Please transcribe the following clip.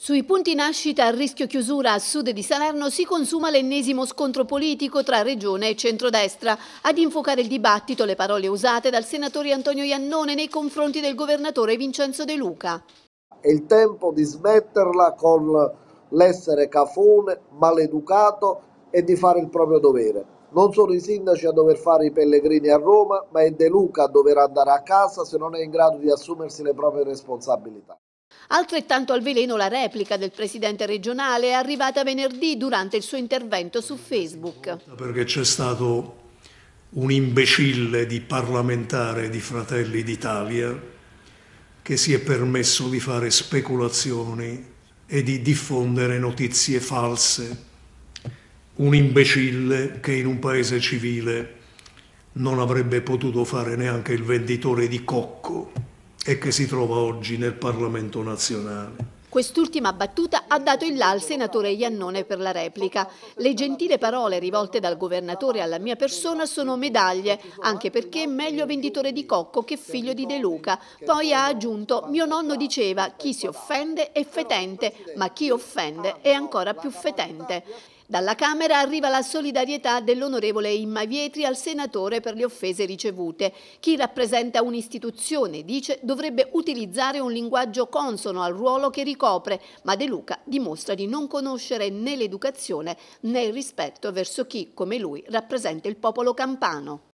Sui punti nascita a rischio chiusura a sud di Salerno si consuma l'ennesimo scontro politico tra regione e centrodestra. Ad infuocare il dibattito le parole usate dal senatore Antonio Iannone nei confronti del governatore Vincenzo De Luca. È il tempo di smetterla con l'essere cafone, maleducato e di fare il proprio dovere. Non sono i sindaci a dover fare i pellegrini a Roma, ma è De Luca a dover andare a casa se non è in grado di assumersi le proprie responsabilità. Altrettanto al veleno la replica del presidente regionale è arrivata venerdì durante il suo intervento su Facebook. Perché c'è stato un imbecille di parlamentare di Fratelli d'Italia che si è permesso di fare speculazioni e di diffondere notizie false. Un imbecille che in un paese civile non avrebbe potuto fare neanche il venditore di cocco e che si trova oggi nel Parlamento nazionale. Quest'ultima battuta ha dato il là al senatore Iannone per la replica. Le gentile parole rivolte dal governatore alla mia persona sono medaglie, anche perché è meglio venditore di cocco che figlio di De Luca. Poi ha aggiunto, mio nonno diceva, chi si offende è fetente, ma chi offende è ancora più fetente. Dalla Camera arriva la solidarietà dell'onorevole Imma Vietri al senatore per le offese ricevute. Chi rappresenta un'istituzione, dice, dovrebbe utilizzare un linguaggio consono al ruolo che ricopre, ma De Luca dimostra di non conoscere né l'educazione né il rispetto verso chi, come lui, rappresenta il popolo campano.